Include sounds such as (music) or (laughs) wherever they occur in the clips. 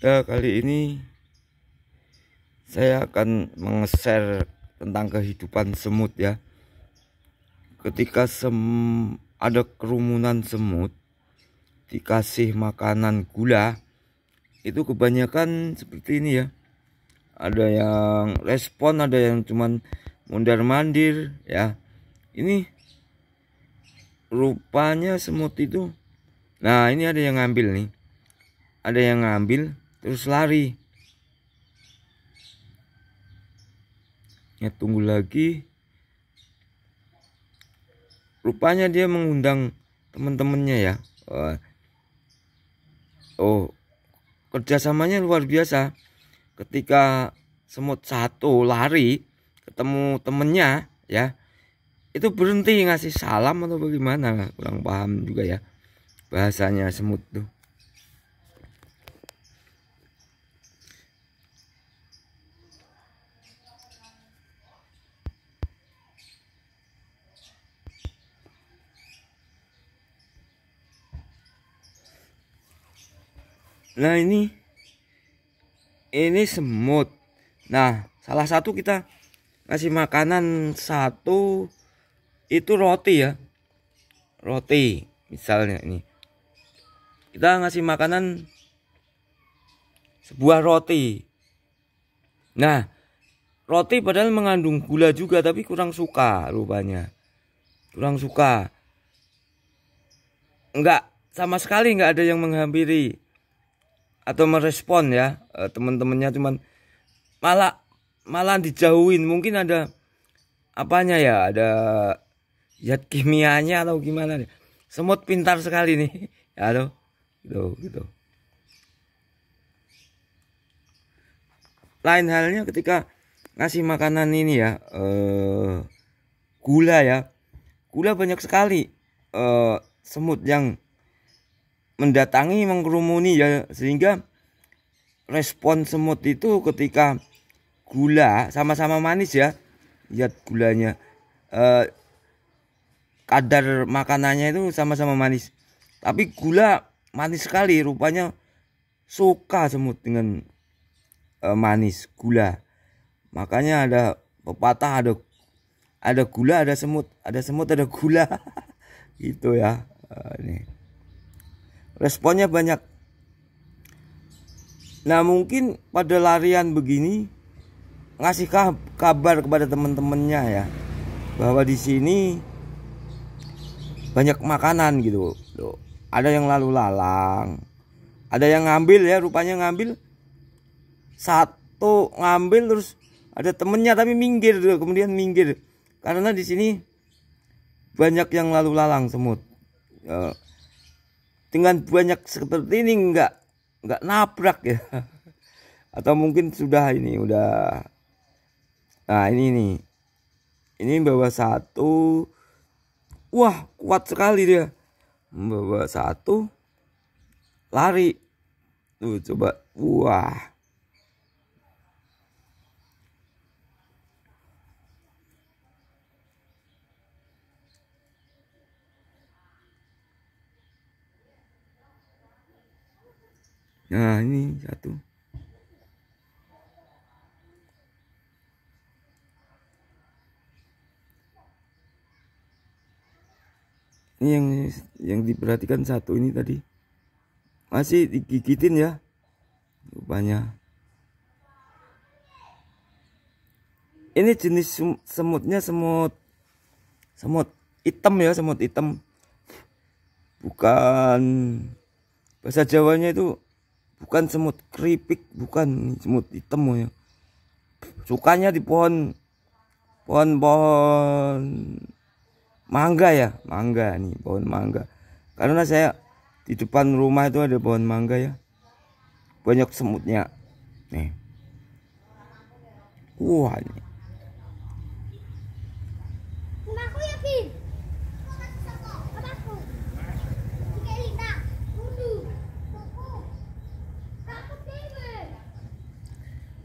Ya, kali ini saya akan mengeser tentang kehidupan semut ya. Ketika sem ada kerumunan semut dikasih makanan gula itu kebanyakan seperti ini ya. Ada yang respon, ada yang cuman mundar mandir ya. Ini rupanya semut itu nah ini ada yang ngambil nih. Ada yang ngambil terus lari ya tunggu lagi rupanya dia mengundang teman-temannya ya eh, oh kerjasamanya luar biasa ketika semut satu lari ketemu temennya ya itu berhenti ngasih salam atau bagaimana kurang paham juga ya bahasanya semut tuh nah ini ini semut nah salah satu kita ngasih makanan satu itu roti ya roti misalnya ini kita ngasih makanan sebuah roti nah roti padahal mengandung gula juga tapi kurang suka rupanya kurang suka enggak sama sekali enggak ada yang menghampiri atau merespon ya eh, teman-temannya cuman malah malah dijauhin mungkin ada apanya ya ada zat kimianya atau gimana nih semut pintar sekali nih halo (laughs) ya, gitu gitu lain halnya ketika ngasih makanan ini ya eh, gula ya gula banyak sekali eh, semut yang mendatangi mengkerumuni ya sehingga respon semut itu ketika gula sama-sama manis ya lihat gulanya eh, kadar makanannya itu sama-sama manis tapi gula manis sekali rupanya suka semut dengan eh, manis gula makanya ada pepatah ada ada gula ada semut ada semut ada gula (laughs) gitu ya eh, ini Responnya banyak. Nah mungkin pada larian begini ngasih kabar kepada teman-temannya ya bahwa di sini banyak makanan gitu. Ada yang lalu lalang, ada yang ngambil ya rupanya ngambil satu ngambil terus ada temennya tapi minggir dulu gitu, kemudian minggir karena di sini banyak yang lalu lalang semut. Eh, dengan banyak seperti ini nggak nggak nabrak ya (laughs) atau mungkin sudah ini udah nah ini nih ini bawa satu wah kuat sekali dia bawa satu lari tuh coba wah Nah ini satu. Ini yang yang diperhatikan satu ini tadi masih digigitin ya rupanya. Ini jenis semutnya semut semut hitam ya semut hitam bukan bahasa Jawanya itu bukan semut keripik bukan semut hitam ya sukanya di pohon pohon pohon mangga ya mangga nih pohon mangga karena saya di depan rumah itu ada pohon mangga ya banyak semutnya nih wah nih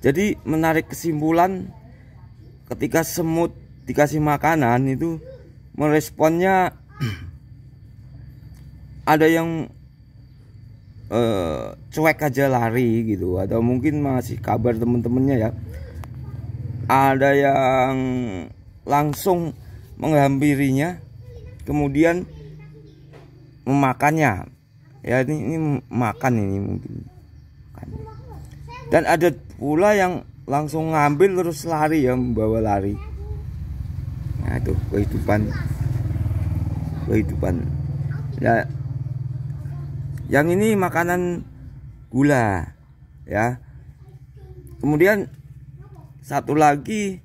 Jadi menarik kesimpulan ketika semut dikasih makanan itu meresponnya (clears throat) ada yang eh, cuek aja lari gitu atau mungkin masih kabar temen-temennya ya ada yang langsung menghampirinya kemudian memakannya ya ini, ini makan ini mungkin dan ada pula yang langsung ngambil terus lari ya membawa lari nah itu kehidupan kehidupan ya yang ini makanan gula ya kemudian satu lagi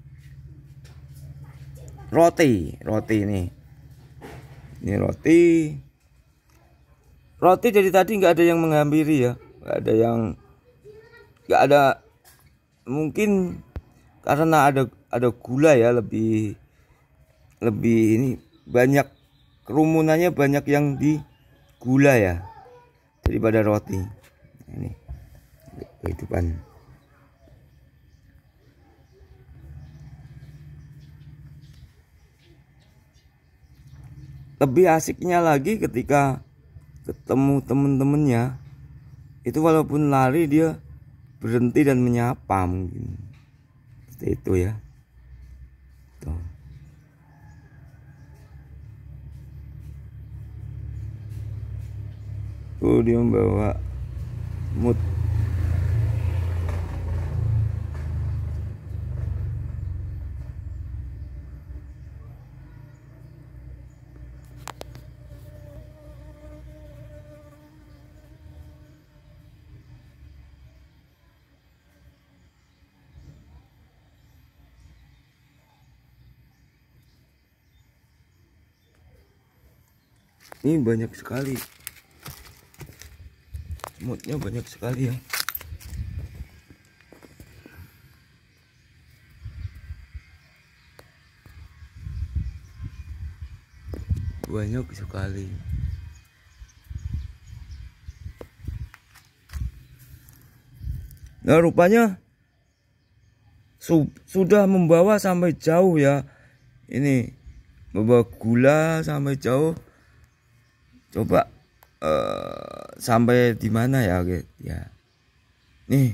roti roti ini ini roti roti dari tadi nggak ada yang menghampiri ya nggak ada yang gak ada mungkin karena ada ada gula ya lebih lebih ini banyak kerumunannya banyak yang di gula ya daripada roti ini kehidupan lebih asiknya lagi ketika ketemu temen-temennya itu walaupun lari dia berhenti dan menyapa mungkin seperti itu ya Tuh. Oh, dia membawa mood ini banyak sekali semutnya banyak sekali ya banyak sekali nah rupanya su sudah membawa sampai jauh ya ini membawa gula sampai jauh coba uh, sampai di mana ya gitu ya nih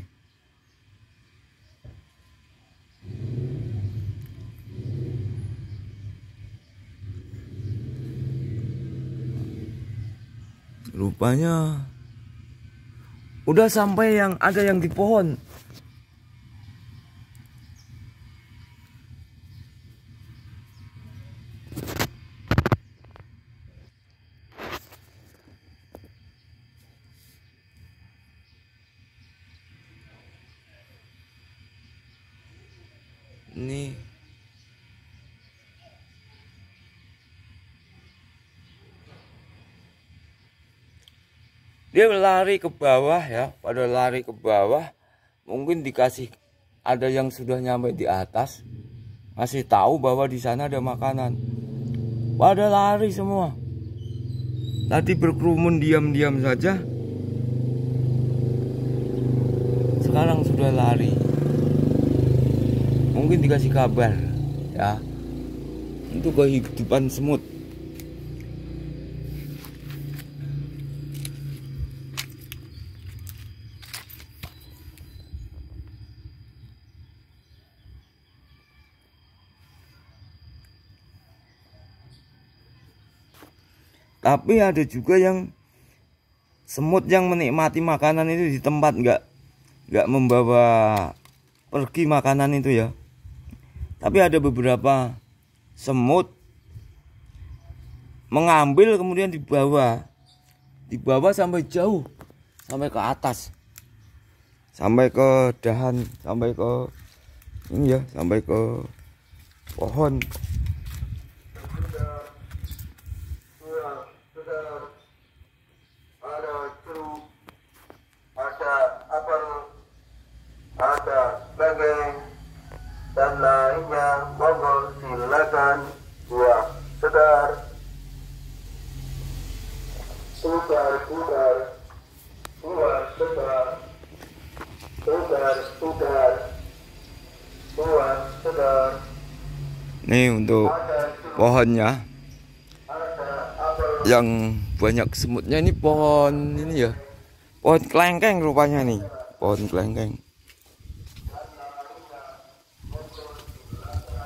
rupanya udah sampai yang ada yang di pohon dia lari ke bawah ya pada lari ke bawah mungkin dikasih ada yang sudah nyampe di atas masih tahu bahwa di sana ada makanan pada lari semua tadi berkerumun diam-diam saja sekarang sudah lari mungkin dikasih kabar ya untuk kehidupan semut tapi ada juga yang semut yang menikmati makanan itu di tempat nggak nggak membawa pergi makanan itu ya tapi ada beberapa semut mengambil kemudian dibawa dibawa sampai jauh sampai ke atas sampai ke dahan sampai ke ini ya sampai ke pohon dan lainnya monggo silakan buah sedar sedar sedar buah sedar sedar sedar buah sedar ini untuk pohonnya yang banyak semutnya ini pohon ini ya pohon kelengkeng rupanya nih pohon kelengkeng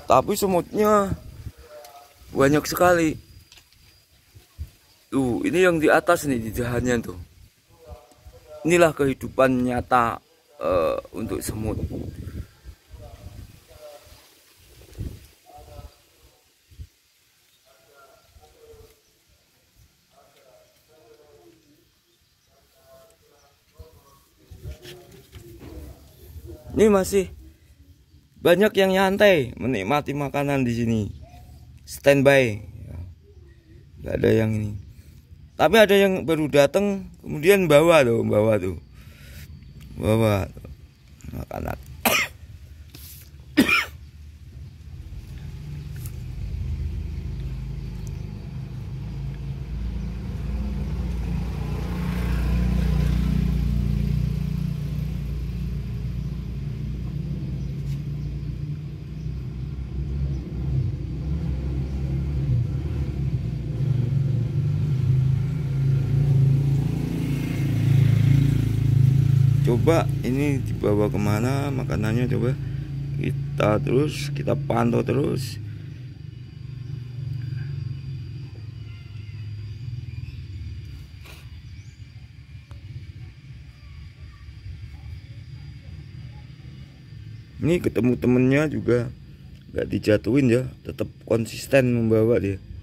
tapi semutnya banyak sekali tuh ini yang di atas nih di tuh inilah kehidupan nyata uh, untuk semut ini masih banyak yang nyantai menikmati makanan di sini standby ya. nggak ada yang ini tapi ada yang baru datang kemudian bawa tuh bawa tuh bawa makanan coba ini dibawa kemana makanannya coba kita terus kita pantau terus ini ketemu temennya juga nggak dijatuhin ya tetap konsisten membawa dia